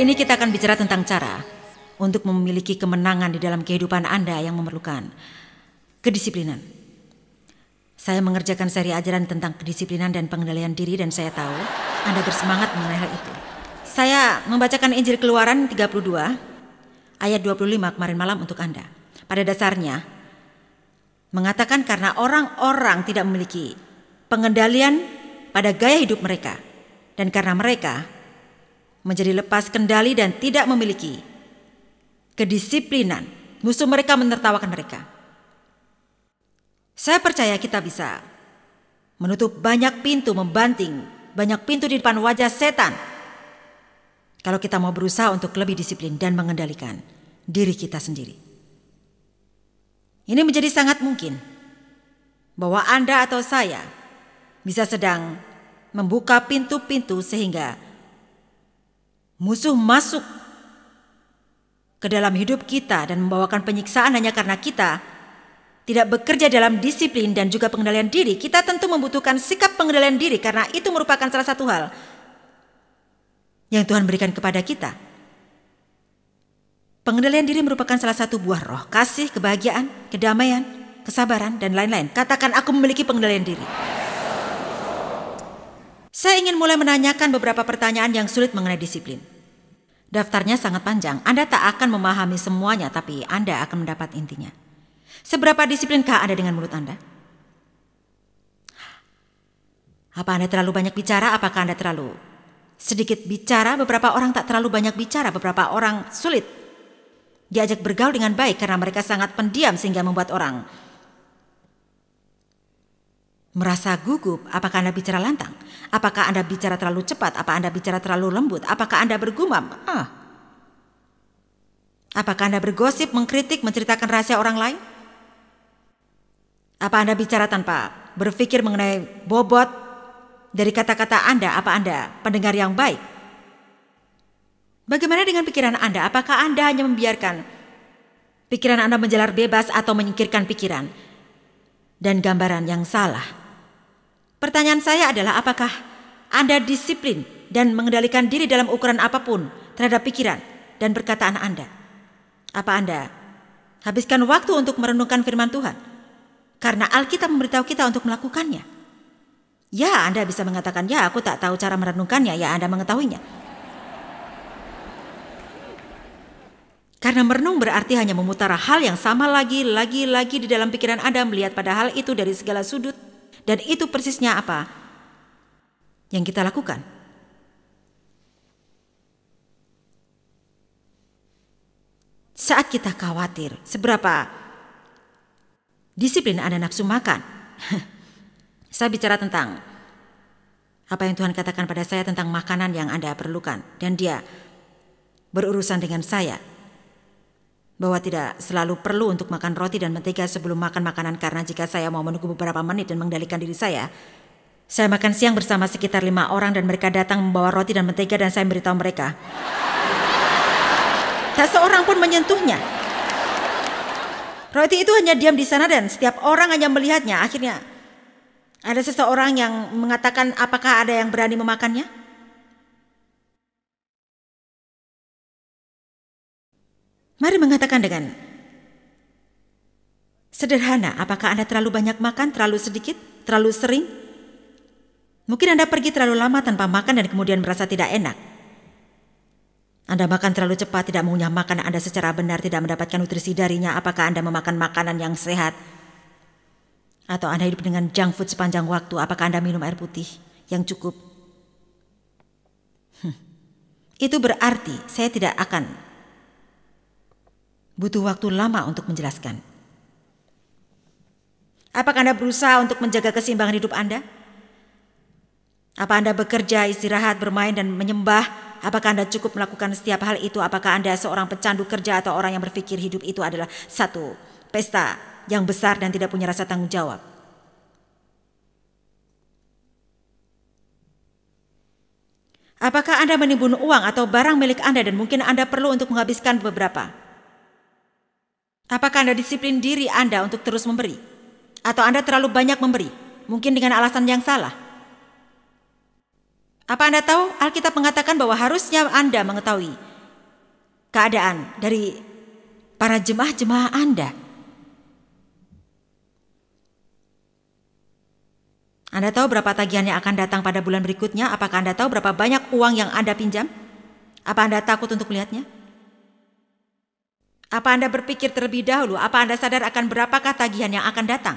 ini kita akan bicara tentang cara untuk memiliki kemenangan di dalam kehidupan Anda yang memerlukan kedisiplinan. Saya mengerjakan seri ajaran tentang kedisiplinan dan pengendalian diri dan saya tahu Anda bersemangat mengenai hal itu. Saya membacakan Injil Keluaran 32 ayat 25 kemarin malam untuk Anda. Pada dasarnya mengatakan karena orang-orang tidak memiliki pengendalian pada gaya hidup mereka dan karena mereka menjadi lepas kendali dan tidak memiliki kedisiplinan. Musuh mereka menertawakan mereka. Saya percaya kita bisa menutup banyak pintu, membanting banyak pintu di depan wajah setan. Kalau kita mau berusaha untuk lebih disiplin dan mengendalikan diri kita sendiri. Ini menjadi sangat mungkin bahwa Anda atau saya bisa sedang membuka pintu-pintu sehingga Musuh masuk ke dalam hidup kita dan membawakan penyiksaan hanya karena kita tidak bekerja dalam disiplin dan juga pengendalian diri, kita tentu membutuhkan sikap pengendalian diri karena itu merupakan salah satu hal yang Tuhan berikan kepada kita. Pengendalian diri merupakan salah satu buah roh, kasih, kebahagiaan, kedamaian, kesabaran, dan lain-lain. Katakan aku memiliki pengendalian diri. Saya ingin mulai menanyakan beberapa pertanyaan yang sulit mengenai disiplin. Daftarnya sangat panjang, Anda tak akan memahami semuanya, tapi Anda akan mendapat intinya. Seberapa disiplinkah Anda dengan mulut Anda? Apa Anda terlalu banyak bicara? Apakah Anda terlalu sedikit bicara? Beberapa orang tak terlalu banyak bicara, beberapa orang sulit diajak bergaul dengan baik karena mereka sangat pendiam sehingga membuat orang Merasa gugup, apakah Anda bicara lantang? Apakah Anda bicara terlalu cepat? Apakah Anda bicara terlalu lembut? Apakah Anda bergumam? Ah. Apakah Anda bergosip, mengkritik, menceritakan rahasia orang lain? Apa Anda bicara tanpa berpikir mengenai bobot dari kata-kata Anda? Apa Anda pendengar yang baik? Bagaimana dengan pikiran Anda? Apakah Anda hanya membiarkan pikiran Anda menjalar bebas atau menyingkirkan pikiran dan gambaran yang salah? Pertanyaan saya adalah apakah Anda disiplin dan mengendalikan diri dalam ukuran apapun terhadap pikiran dan perkataan Anda? Apa Anda habiskan waktu untuk merenungkan firman Tuhan? Karena Alkitab memberitahu kita untuk melakukannya. Ya, Anda bisa mengatakan, ya aku tak tahu cara merenungkannya, ya Anda mengetahuinya. Karena merenung berarti hanya memutar hal yang sama lagi, lagi, lagi di dalam pikiran Anda, melihat pada hal itu dari segala sudut dan itu persisnya apa yang kita lakukan. Saat kita khawatir, seberapa disiplin ada nafsu makan? Saya bicara tentang apa yang Tuhan katakan pada saya tentang makanan yang Anda perlukan, dan Dia berurusan dengan saya bahwa tidak selalu perlu untuk makan roti dan mentega sebelum makan makanan karena jika saya mau menunggu beberapa menit dan mengendalikan diri saya, saya makan siang bersama sekitar lima orang dan mereka datang membawa roti dan mentega dan saya beritahu mereka. Tak seorang pun menyentuhnya. Roti itu hanya diam di sana dan setiap orang hanya melihatnya. Akhirnya ada seseorang yang mengatakan apakah ada yang berani memakannya? Mari mengatakan dengan sederhana, apakah Anda terlalu banyak makan, terlalu sedikit, terlalu sering? Mungkin Anda pergi terlalu lama tanpa makan dan kemudian merasa tidak enak. Anda makan terlalu cepat, tidak mengunyah makanan Anda secara benar, tidak mendapatkan nutrisi darinya. Apakah Anda memakan makanan yang sehat? Atau Anda hidup dengan junk food sepanjang waktu? Apakah Anda minum air putih yang cukup? Hmm. Itu berarti saya tidak akan butuh waktu lama untuk menjelaskan. Apakah Anda berusaha untuk menjaga keseimbangan hidup Anda? Apa Anda bekerja, istirahat, bermain, dan menyembah? Apakah Anda cukup melakukan setiap hal itu? Apakah Anda seorang pecandu kerja atau orang yang berpikir hidup itu adalah satu pesta yang besar dan tidak punya rasa tanggung jawab? Apakah Anda menimbun uang atau barang milik Anda dan mungkin Anda perlu untuk menghabiskan beberapa? Apakah Anda disiplin diri Anda untuk terus memberi? Atau Anda terlalu banyak memberi, mungkin dengan alasan yang salah? Apa Anda tahu Alkitab mengatakan bahwa harusnya Anda mengetahui keadaan dari para jemaah-jemaah Anda? Anda tahu berapa tagihan yang akan datang pada bulan berikutnya? Apakah Anda tahu berapa banyak uang yang Anda pinjam? Apa Anda takut untuk melihatnya? Apa Anda berpikir terlebih dahulu? Apa Anda sadar akan berapakah tagihan yang akan datang?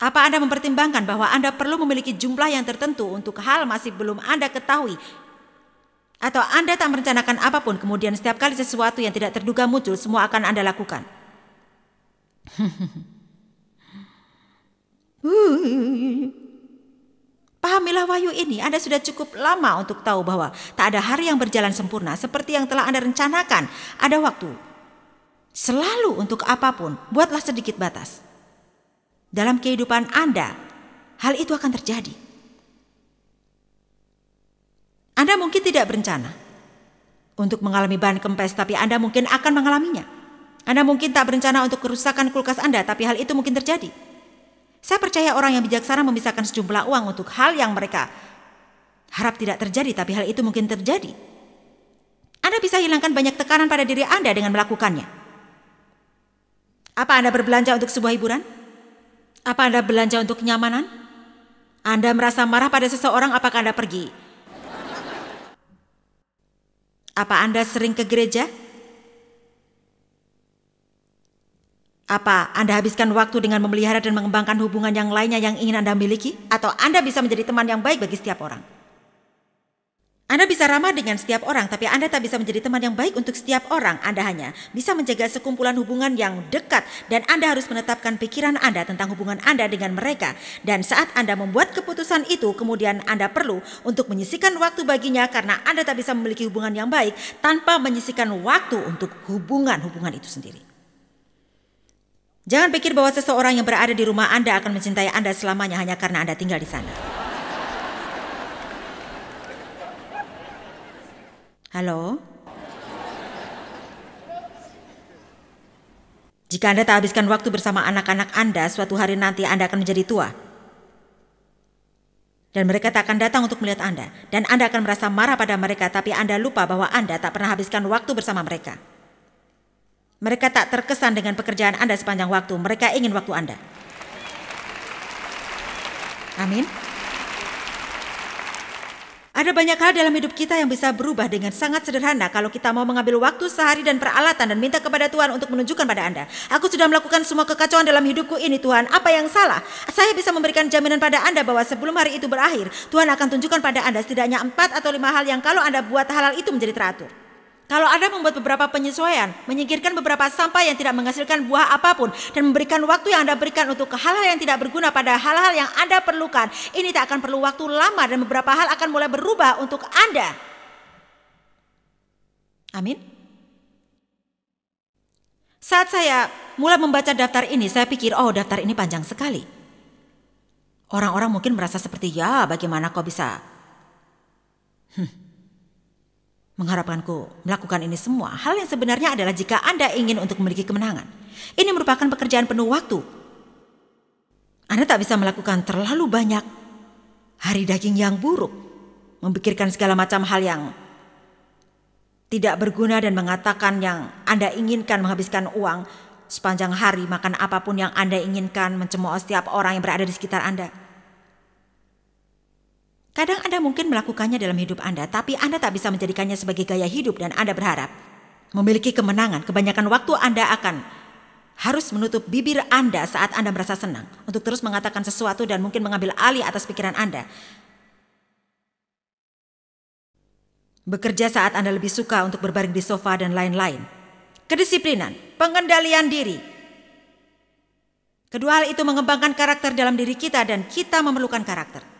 Apa Anda mempertimbangkan bahwa Anda perlu memiliki jumlah yang tertentu untuk hal masih belum Anda ketahui? Atau Anda tak merencanakan apapun, kemudian setiap kali sesuatu yang tidak terduga muncul, semua akan Anda lakukan? Pahamilah wahyu ini, Anda sudah cukup lama untuk tahu bahwa tak ada hari yang berjalan sempurna seperti yang telah Anda rencanakan. Ada waktu. Selalu untuk apapun, buatlah sedikit batas. Dalam kehidupan Anda, hal itu akan terjadi. Anda mungkin tidak berencana untuk mengalami bahan kempes, tapi Anda mungkin akan mengalaminya. Anda mungkin tak berencana untuk kerusakan kulkas Anda, tapi hal itu mungkin terjadi. Saya percaya orang yang bijaksana memisahkan sejumlah uang untuk hal yang mereka harap tidak terjadi, tapi hal itu mungkin terjadi. Anda bisa hilangkan banyak tekanan pada diri Anda dengan melakukannya. Apa Anda berbelanja untuk sebuah hiburan? Apa Anda belanja untuk kenyamanan? Anda merasa marah pada seseorang, apakah Anda pergi? Apa Anda sering ke gereja? Apa Anda habiskan waktu dengan memelihara dan mengembangkan hubungan yang lainnya yang ingin Anda miliki? Atau Anda bisa menjadi teman yang baik bagi setiap orang? Anda bisa ramah dengan setiap orang, tapi Anda tak bisa menjadi teman yang baik untuk setiap orang. Anda hanya bisa menjaga sekumpulan hubungan yang dekat, dan Anda harus menetapkan pikiran Anda tentang hubungan Anda dengan mereka. Dan saat Anda membuat keputusan itu, kemudian Anda perlu untuk menyisikan waktu baginya karena Anda tak bisa memiliki hubungan yang baik tanpa menyisikan waktu untuk hubungan-hubungan itu sendiri. Jangan pikir bahwa seseorang yang berada di rumah Anda akan mencintai Anda selamanya hanya karena Anda tinggal di sana. Halo? Jika Anda tak habiskan waktu bersama anak-anak Anda, suatu hari nanti Anda akan menjadi tua. Dan mereka tak akan datang untuk melihat Anda. Dan Anda akan merasa marah pada mereka, tapi Anda lupa bahwa Anda tak pernah habiskan waktu bersama mereka. Mereka tak terkesan dengan pekerjaan Anda sepanjang waktu. Mereka ingin waktu Anda. Amin. Ada banyak hal dalam hidup kita yang bisa berubah dengan sangat sederhana kalau kita mau mengambil waktu sehari dan peralatan dan minta kepada Tuhan untuk menunjukkan pada Anda. Aku sudah melakukan semua kekacauan dalam hidupku ini Tuhan, apa yang salah? Saya bisa memberikan jaminan pada Anda bahwa sebelum hari itu berakhir, Tuhan akan tunjukkan pada Anda setidaknya empat atau lima hal yang kalau Anda buat halal itu menjadi teratur. Kalau Anda membuat beberapa penyesuaian, menyingkirkan beberapa sampah yang tidak menghasilkan buah apapun, dan memberikan waktu yang Anda berikan untuk hal-hal yang tidak berguna pada hal-hal yang Anda perlukan, ini tak akan perlu waktu lama dan beberapa hal akan mulai berubah untuk Anda. Amin. Saat saya mulai membaca daftar ini, saya pikir, oh daftar ini panjang sekali. Orang-orang mungkin merasa seperti, ya bagaimana kau bisa... Hmm Mengharapkanku melakukan ini semua, hal yang sebenarnya adalah jika Anda ingin untuk memiliki kemenangan. Ini merupakan pekerjaan penuh waktu. Anda tak bisa melakukan terlalu banyak hari daging yang buruk, memikirkan segala macam hal yang tidak berguna dan mengatakan yang Anda inginkan menghabiskan uang sepanjang hari makan apapun yang Anda inginkan, mencemooh setiap orang yang berada di sekitar Anda. Kadang Anda mungkin melakukannya dalam hidup Anda, tapi Anda tak bisa menjadikannya sebagai gaya hidup dan Anda berharap memiliki kemenangan. Kebanyakan waktu Anda akan harus menutup bibir Anda saat Anda merasa senang untuk terus mengatakan sesuatu dan mungkin mengambil alih atas pikiran Anda. Bekerja saat Anda lebih suka untuk berbaring di sofa dan lain-lain. Kedisiplinan, pengendalian diri. Kedua hal itu mengembangkan karakter dalam diri kita dan kita memerlukan karakter.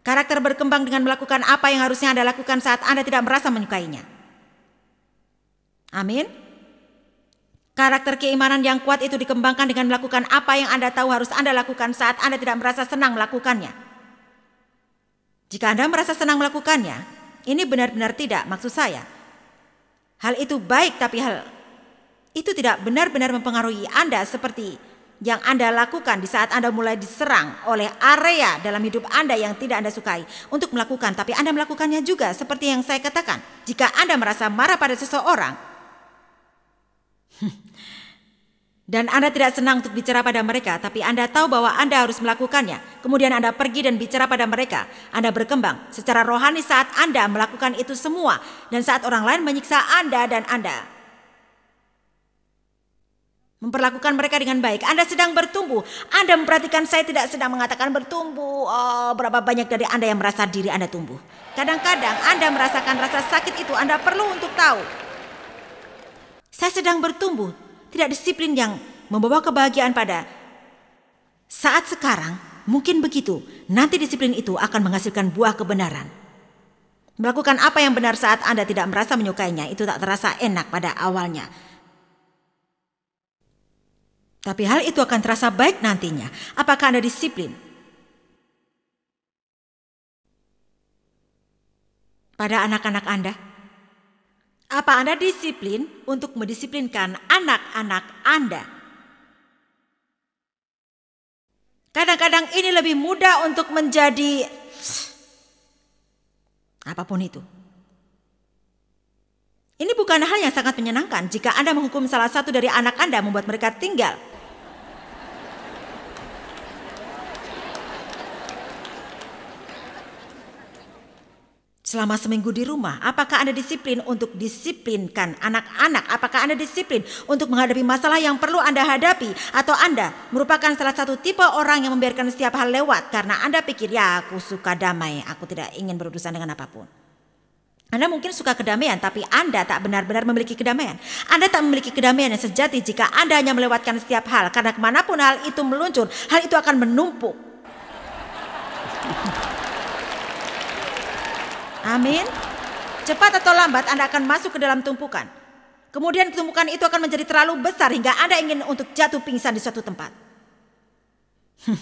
Karakter berkembang dengan melakukan apa yang harusnya Anda lakukan saat Anda tidak merasa menyukainya. Amin. Karakter keimanan yang kuat itu dikembangkan dengan melakukan apa yang Anda tahu harus Anda lakukan saat Anda tidak merasa senang melakukannya. Jika Anda merasa senang melakukannya, ini benar-benar tidak maksud saya. Hal itu baik tapi hal itu tidak benar-benar mempengaruhi Anda seperti yang Anda lakukan di saat Anda mulai diserang oleh area dalam hidup Anda yang tidak Anda sukai untuk melakukan, tapi Anda melakukannya juga seperti yang saya katakan. Jika Anda merasa marah pada seseorang dan Anda tidak senang untuk bicara pada mereka, tapi Anda tahu bahwa Anda harus melakukannya, kemudian Anda pergi dan bicara pada mereka, Anda berkembang secara rohani saat Anda melakukan itu semua, dan saat orang lain menyiksa Anda dan Anda Memperlakukan mereka dengan baik. Anda sedang bertumbuh. Anda memperhatikan saya tidak sedang mengatakan bertumbuh. Oh, berapa banyak dari Anda yang merasa diri Anda tumbuh. Kadang-kadang Anda merasakan rasa sakit itu Anda perlu untuk tahu. Saya sedang bertumbuh. Tidak disiplin yang membawa kebahagiaan pada saat sekarang mungkin begitu. Nanti disiplin itu akan menghasilkan buah kebenaran. Melakukan apa yang benar saat Anda tidak merasa menyukainya itu tak terasa enak pada awalnya. Tapi hal itu akan terasa baik nantinya. Apakah Anda disiplin? Pada anak-anak Anda, apa Anda disiplin untuk mendisiplinkan anak-anak Anda? Kadang-kadang ini lebih mudah untuk menjadi apapun itu. Ini bukan hal yang sangat menyenangkan jika Anda menghukum salah satu dari anak Anda membuat mereka tinggal selama seminggu di rumah? Apakah Anda disiplin untuk disiplinkan anak-anak? Apakah Anda disiplin untuk menghadapi masalah yang perlu Anda hadapi? Atau Anda merupakan salah satu tipe orang yang membiarkan setiap hal lewat karena Anda pikir, ya aku suka damai, aku tidak ingin berurusan dengan apapun. Anda mungkin suka kedamaian, tapi Anda tak benar-benar memiliki kedamaian. Anda tak memiliki kedamaian yang sejati jika Anda hanya melewatkan setiap hal, karena kemanapun hal itu meluncur, hal itu akan menumpuk. Amin. Cepat atau lambat Anda akan masuk ke dalam tumpukan. Kemudian tumpukan itu akan menjadi terlalu besar hingga Anda ingin untuk jatuh pingsan di suatu tempat.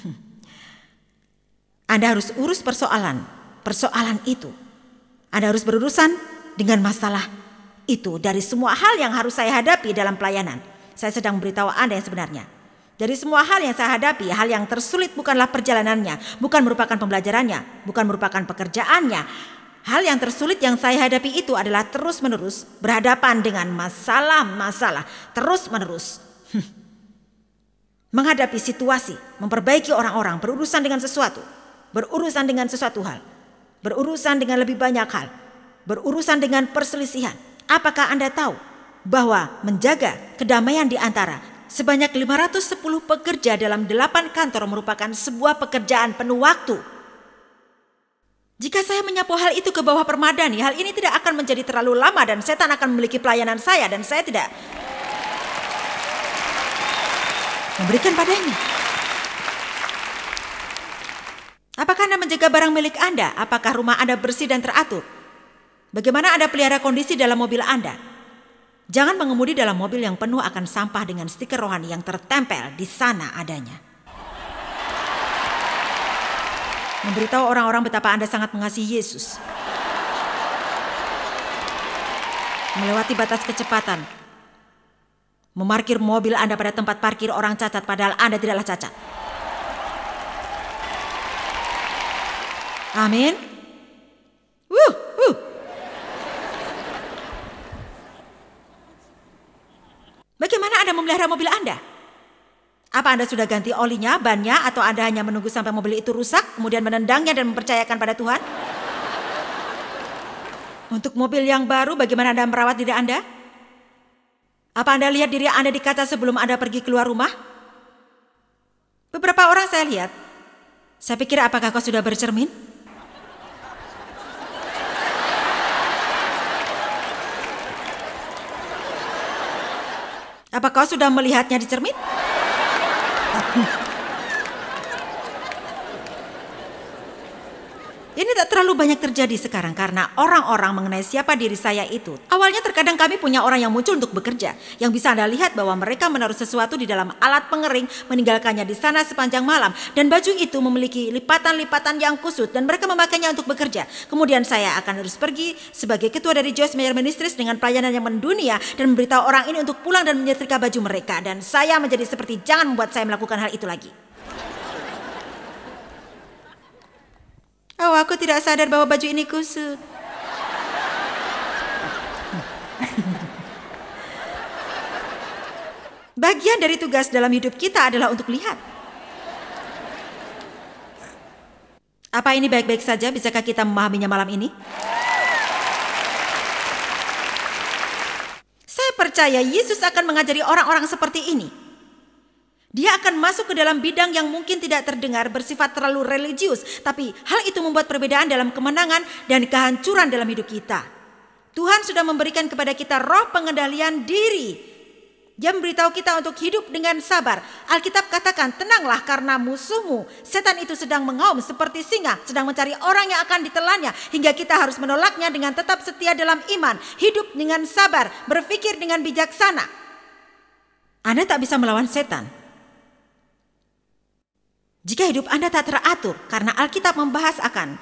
Anda harus urus persoalan, persoalan itu. Anda harus berurusan dengan masalah itu dari semua hal yang harus saya hadapi dalam pelayanan. Saya sedang beritahu Anda yang sebenarnya. Dari semua hal yang saya hadapi, hal yang tersulit bukanlah perjalanannya, bukan merupakan pembelajarannya, bukan merupakan pekerjaannya, Hal yang tersulit yang saya hadapi itu adalah terus-menerus berhadapan dengan masalah-masalah, terus-menerus. Hmm. Menghadapi situasi, memperbaiki orang-orang, berurusan dengan sesuatu, berurusan dengan sesuatu hal, berurusan dengan lebih banyak hal, berurusan dengan perselisihan. Apakah Anda tahu bahwa menjaga kedamaian di antara sebanyak 510 pekerja dalam 8 kantor merupakan sebuah pekerjaan penuh waktu? Jika saya menyapu hal itu ke bawah permadani, hal ini tidak akan menjadi terlalu lama dan setan akan memiliki pelayanan saya dan saya tidak memberikan padanya. Apakah Anda menjaga barang milik Anda? Apakah rumah Anda bersih dan teratur? Bagaimana Anda pelihara kondisi dalam mobil Anda? Jangan mengemudi dalam mobil yang penuh akan sampah dengan stiker rohani yang tertempel di sana adanya. Memberitahu orang-orang betapa Anda sangat mengasihi Yesus. Melewati batas kecepatan. Memarkir mobil Anda pada tempat parkir orang cacat padahal Anda tidaklah cacat. Amin. Wuh, wuh. Bagaimana Anda memelihara mobil Anda? Apa Anda sudah ganti olinya, bannya, atau Anda hanya menunggu sampai mobil itu rusak, kemudian menendangnya dan mempercayakan pada Tuhan? Untuk mobil yang baru, bagaimana Anda merawat diri Anda? Apa Anda lihat diri Anda di kaca sebelum Anda pergi keluar rumah? Beberapa orang saya lihat. Saya pikir apakah kau sudah bercermin? Apa kau sudah melihatnya di cermin? Yeah. Ya, ini tak terlalu banyak terjadi sekarang karena orang-orang mengenai siapa diri saya itu. Awalnya terkadang kami punya orang yang muncul untuk bekerja. Yang bisa Anda lihat bahwa mereka menaruh sesuatu di dalam alat pengering, meninggalkannya di sana sepanjang malam. Dan baju itu memiliki lipatan-lipatan yang kusut dan mereka memakainya untuk bekerja. Kemudian saya akan harus pergi sebagai ketua dari Joyce Meyer Ministries dengan pelayanan yang mendunia dan memberitahu orang ini untuk pulang dan menyetrika baju mereka. Dan saya menjadi seperti jangan membuat saya melakukan hal itu lagi. Oh, aku tidak sadar bahwa baju ini kusut. Bagian dari tugas dalam hidup kita adalah untuk lihat. Apa ini baik-baik saja? Bisakah kita memahaminya malam ini? Saya percaya Yesus akan mengajari orang-orang seperti ini dia akan masuk ke dalam bidang yang mungkin tidak terdengar bersifat terlalu religius, tapi hal itu membuat perbedaan dalam kemenangan dan kehancuran dalam hidup kita. Tuhan sudah memberikan kepada kita roh pengendalian diri. Dia memberitahu kita untuk hidup dengan sabar. Alkitab katakan, tenanglah karena musuhmu. Setan itu sedang mengaum seperti singa, sedang mencari orang yang akan ditelannya. Hingga kita harus menolaknya dengan tetap setia dalam iman. Hidup dengan sabar, berpikir dengan bijaksana. Anda tak bisa melawan setan jika hidup Anda tak teratur karena Alkitab membahas akan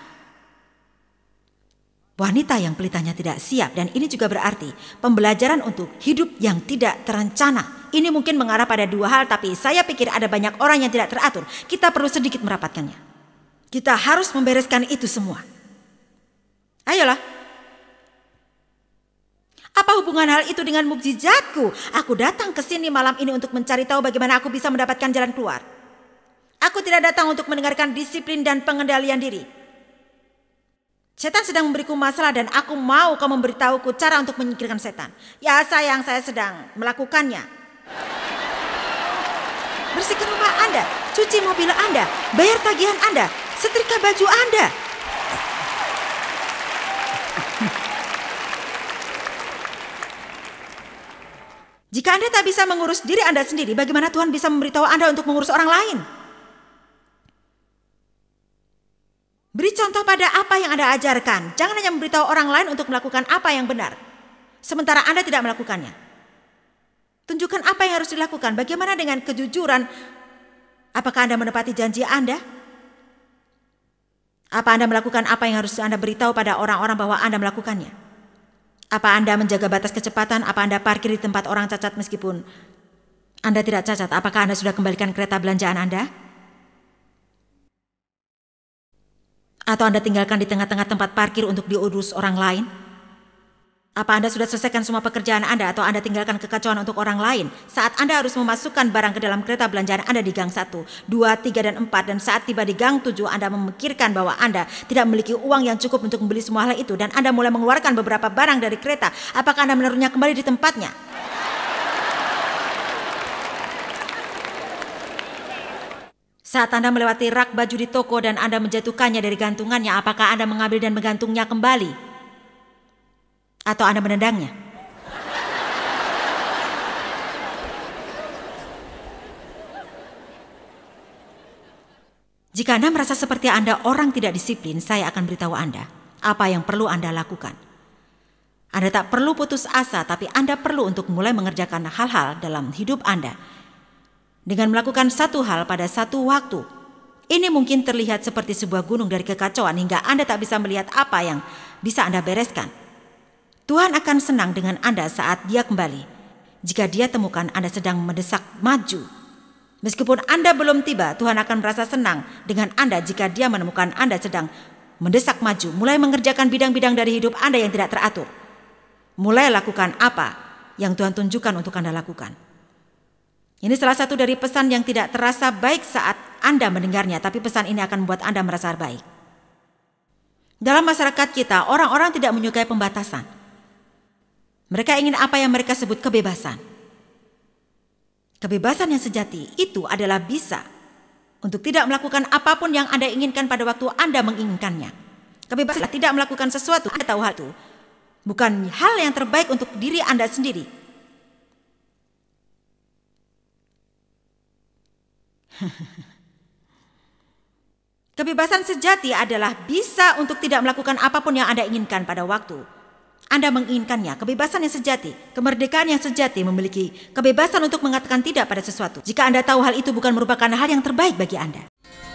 wanita yang pelitanya tidak siap dan ini juga berarti pembelajaran untuk hidup yang tidak terencana. Ini mungkin mengarah pada dua hal tapi saya pikir ada banyak orang yang tidak teratur. Kita perlu sedikit merapatkannya. Kita harus membereskan itu semua. Ayolah. Apa hubungan hal itu dengan mukjizatku? Aku datang ke sini malam ini untuk mencari tahu bagaimana aku bisa mendapatkan jalan keluar. Aku tidak datang untuk mendengarkan disiplin dan pengendalian diri. Setan sedang memberiku masalah dan aku mau kau memberitahuku cara untuk menyingkirkan setan. Ya sayang saya sedang melakukannya. Bersihkan rumah Anda, cuci mobil Anda, bayar tagihan Anda, setrika baju Anda. Jika Anda tak bisa mengurus diri Anda sendiri, bagaimana Tuhan bisa memberitahu Anda untuk mengurus orang lain? kepada apa yang Anda ajarkan. Jangan hanya memberitahu orang lain untuk melakukan apa yang benar. Sementara Anda tidak melakukannya. Tunjukkan apa yang harus dilakukan. Bagaimana dengan kejujuran? Apakah Anda menepati janji Anda? Apa Anda melakukan apa yang harus Anda beritahu pada orang-orang bahwa Anda melakukannya? Apa Anda menjaga batas kecepatan? Apa Anda parkir di tempat orang cacat meskipun anda tidak cacat. Apakah Anda sudah kembalikan kereta belanjaan Anda? Atau Anda tinggalkan di tengah-tengah tempat parkir untuk diurus orang lain? Apa Anda sudah selesaikan semua pekerjaan Anda atau Anda tinggalkan kekacauan untuk orang lain saat Anda harus memasukkan barang ke dalam kereta belanjaan Anda di gang 1, 2, 3, dan 4 dan saat tiba di gang 7 Anda memikirkan bahwa Anda tidak memiliki uang yang cukup untuk membeli semua hal itu dan Anda mulai mengeluarkan beberapa barang dari kereta apakah Anda menaruhnya kembali di tempatnya? Saat Anda melewati rak baju di toko dan Anda menjatuhkannya dari gantungannya, apakah Anda mengambil dan menggantungnya kembali? Atau Anda menendangnya? Jika Anda merasa seperti Anda orang tidak disiplin, saya akan beritahu Anda apa yang perlu Anda lakukan. Anda tak perlu putus asa, tapi Anda perlu untuk mulai mengerjakan hal-hal dalam hidup Anda dengan melakukan satu hal pada satu waktu. Ini mungkin terlihat seperti sebuah gunung dari kekacauan hingga Anda tak bisa melihat apa yang bisa Anda bereskan. Tuhan akan senang dengan Anda saat Dia kembali. Jika Dia temukan Anda sedang mendesak maju, meskipun Anda belum tiba, Tuhan akan merasa senang dengan Anda jika Dia menemukan Anda sedang mendesak maju, mulai mengerjakan bidang-bidang dari hidup Anda yang tidak teratur. Mulai lakukan apa yang Tuhan tunjukkan untuk Anda lakukan. Ini salah satu dari pesan yang tidak terasa baik saat Anda mendengarnya, tapi pesan ini akan membuat Anda merasa baik. Dalam masyarakat kita, orang-orang tidak menyukai pembatasan. Mereka ingin apa yang mereka sebut kebebasan. Kebebasan yang sejati itu adalah bisa untuk tidak melakukan apapun yang Anda inginkan pada waktu Anda menginginkannya. Kebebasan tidak melakukan sesuatu, Anda tahu hal itu. Bukan hal yang terbaik untuk diri Anda sendiri, Kebebasan sejati adalah bisa untuk tidak melakukan apapun yang Anda inginkan pada waktu. Anda menginginkannya, kebebasan yang sejati, kemerdekaan yang sejati memiliki kebebasan untuk mengatakan tidak pada sesuatu. Jika Anda tahu hal itu bukan merupakan hal yang terbaik bagi Anda.